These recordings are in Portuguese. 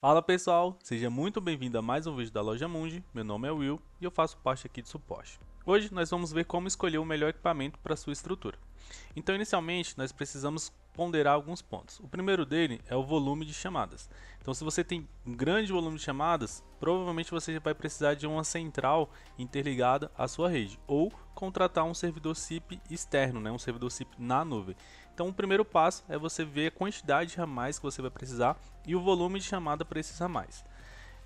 Fala pessoal, seja muito bem-vindo a mais um vídeo da Loja Mundi, meu nome é Will e eu faço parte aqui de suporte. Hoje nós vamos ver como escolher o melhor equipamento para sua estrutura. Então inicialmente nós precisamos ponderar alguns pontos. O primeiro dele é o volume de chamadas. Então se você tem um grande volume de chamadas, provavelmente você vai precisar de uma central interligada à sua rede ou contratar um servidor SIP externo, né, um servidor SIP na nuvem. Então o primeiro passo é você ver a quantidade de ramais que você vai precisar e o volume de chamada para esses ramais.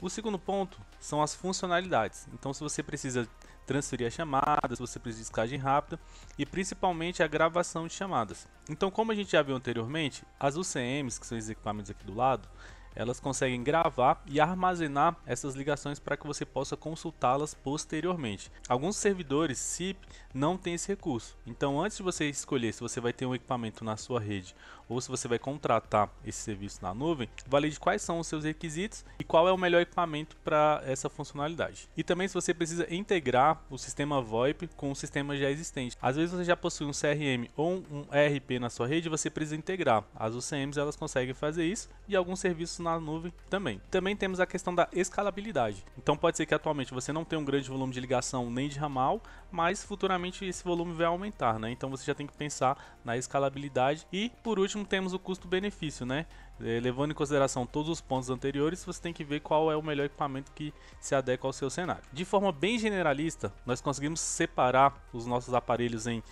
O segundo ponto são as funcionalidades. Então, se você precisa transferir a chamadas, se você precisa de escagem rápida e principalmente a gravação de chamadas. Então, como a gente já viu anteriormente, as UCMs, que são os equipamentos aqui do lado, elas conseguem gravar e armazenar essas ligações para que você possa consultá-las posteriormente. Alguns servidores SIP não têm esse recurso. Então, antes de você escolher se você vai ter um equipamento na sua rede ou se você vai contratar esse serviço na nuvem, valide quais são os seus requisitos e qual é o melhor equipamento para essa funcionalidade. E também se você precisa integrar o sistema VoIP com o sistema já existente. Às vezes você já possui um CRM ou um ERP na sua rede, você precisa integrar. As UCMs elas conseguem fazer isso e alguns serviços na nuvem também. Também temos a questão da escalabilidade. Então pode ser que atualmente você não tenha um grande volume de ligação nem de ramal, mas futuramente esse volume vai aumentar, né? Então você já tem que pensar na escalabilidade. E por último temos o custo-benefício, né? Eh, levando em consideração todos os pontos anteriores, você tem que ver qual é o melhor equipamento que se adequa ao seu cenário. De forma bem generalista, nós conseguimos separar os nossos aparelhos em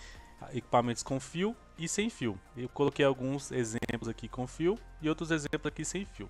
equipamentos com fio e sem fio. Eu coloquei alguns exemplos aqui com fio e outros exemplos aqui sem fio.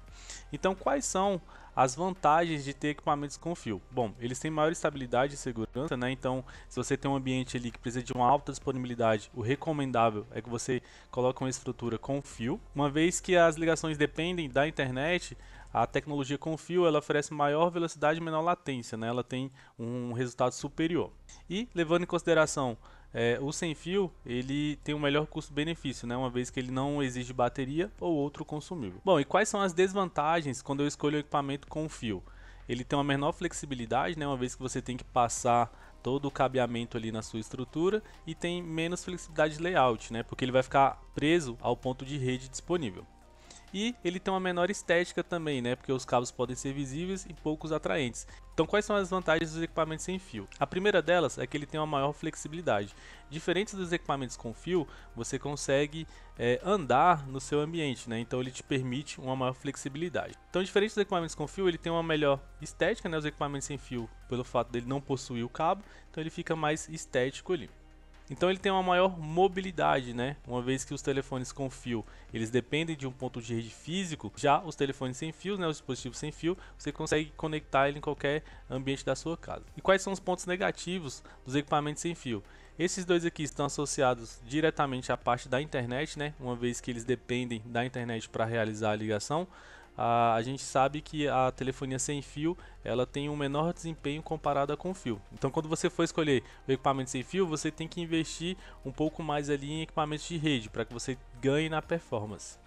Então, quais são as vantagens de ter equipamentos com fio? Bom, eles têm maior estabilidade e segurança, né? Então, se você tem um ambiente ali que precisa de uma alta disponibilidade, o recomendável é que você coloque uma estrutura com fio. Uma vez que as ligações dependem da internet, a tecnologia com fio ela oferece maior velocidade e menor latência, né? Ela tem um resultado superior. E levando em consideração é, o sem fio ele tem o melhor custo-benefício, né? Uma vez que ele não exige bateria ou outro consumível. Bom, e quais são as desvantagens quando eu escolho o equipamento com fio? Ele tem uma menor flexibilidade, né? Uma vez que você tem que passar todo o cabeamento ali na sua estrutura e tem menos flexibilidade de layout, né? Porque ele vai ficar preso ao ponto de rede disponível. E ele tem uma menor estética também, né? Porque os cabos podem ser visíveis e poucos atraentes. Então, quais são as vantagens dos equipamentos sem fio? A primeira delas é que ele tem uma maior flexibilidade. Diferente dos equipamentos com fio, você consegue é, andar no seu ambiente, né? Então, ele te permite uma maior flexibilidade. Então, diferente dos equipamentos com fio, ele tem uma melhor estética, né? Os equipamentos sem fio, pelo fato dele não possuir o cabo, então ele fica mais estético ali. Então ele tem uma maior mobilidade, né? Uma vez que os telefones com fio, eles dependem de um ponto de rede físico, já os telefones sem fios, né, os dispositivos sem fio, você consegue conectar ele em qualquer ambiente da sua casa. E quais são os pontos negativos dos equipamentos sem fio? Esses dois aqui estão associados diretamente à parte da internet, né? Uma vez que eles dependem da internet para realizar a ligação, a, a gente sabe que a telefonia sem fio ela tem um menor desempenho comparada com fio. Então, quando você for escolher o equipamento sem fio, você tem que investir um pouco mais ali em equipamentos de rede para que você ganhe na performance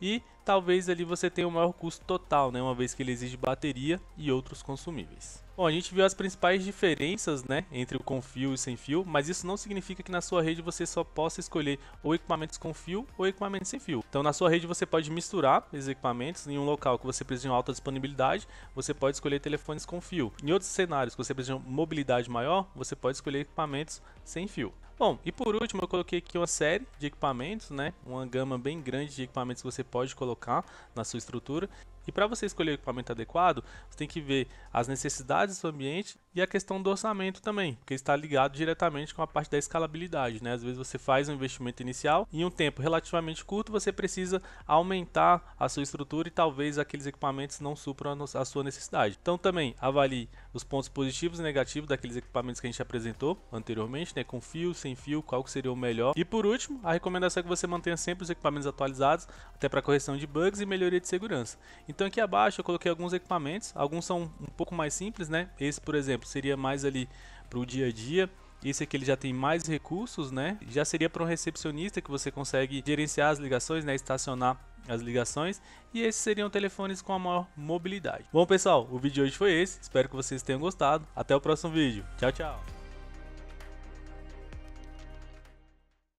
e talvez ali você tenha o maior custo total, né, uma vez que ele exige bateria e outros consumíveis. Bom, a gente viu as principais diferenças né, entre o com fio e sem fio, mas isso não significa que na sua rede você só possa escolher ou equipamentos com fio ou equipamentos sem fio. Então na sua rede você pode misturar esses equipamentos em um local que você precisa de uma alta disponibilidade, você pode escolher telefones com fio. Em outros cenários que você precisa de uma mobilidade maior, você pode escolher equipamentos sem fio. Bom, e por último eu coloquei aqui uma série de equipamentos, né? Uma gama bem grande de equipamentos que você pode colocar na sua estrutura. E para você escolher o equipamento adequado, você tem que ver as necessidades do seu ambiente e a questão do orçamento também, porque está ligado diretamente com a parte da escalabilidade, né? Às vezes você faz um investimento inicial e em um tempo relativamente curto você precisa aumentar a sua estrutura e talvez aqueles equipamentos não supram a sua necessidade. Então também avalie os pontos positivos e negativos daqueles equipamentos que a gente apresentou anteriormente, né? Com fio, sem fio, qual que seria o melhor. E por último, a recomendação é que você mantenha sempre os equipamentos atualizados, até para correção de bugs e melhoria de segurança. Então, então aqui abaixo eu coloquei alguns equipamentos, alguns são um pouco mais simples, né? Esse, por exemplo, seria mais ali para o dia a dia. Esse aqui ele já tem mais recursos, né? Já seria para um recepcionista que você consegue gerenciar as ligações, né? Estacionar as ligações. E esses seriam telefones com a maior mobilidade. Bom, pessoal, o vídeo de hoje foi esse. Espero que vocês tenham gostado. Até o próximo vídeo. Tchau, tchau.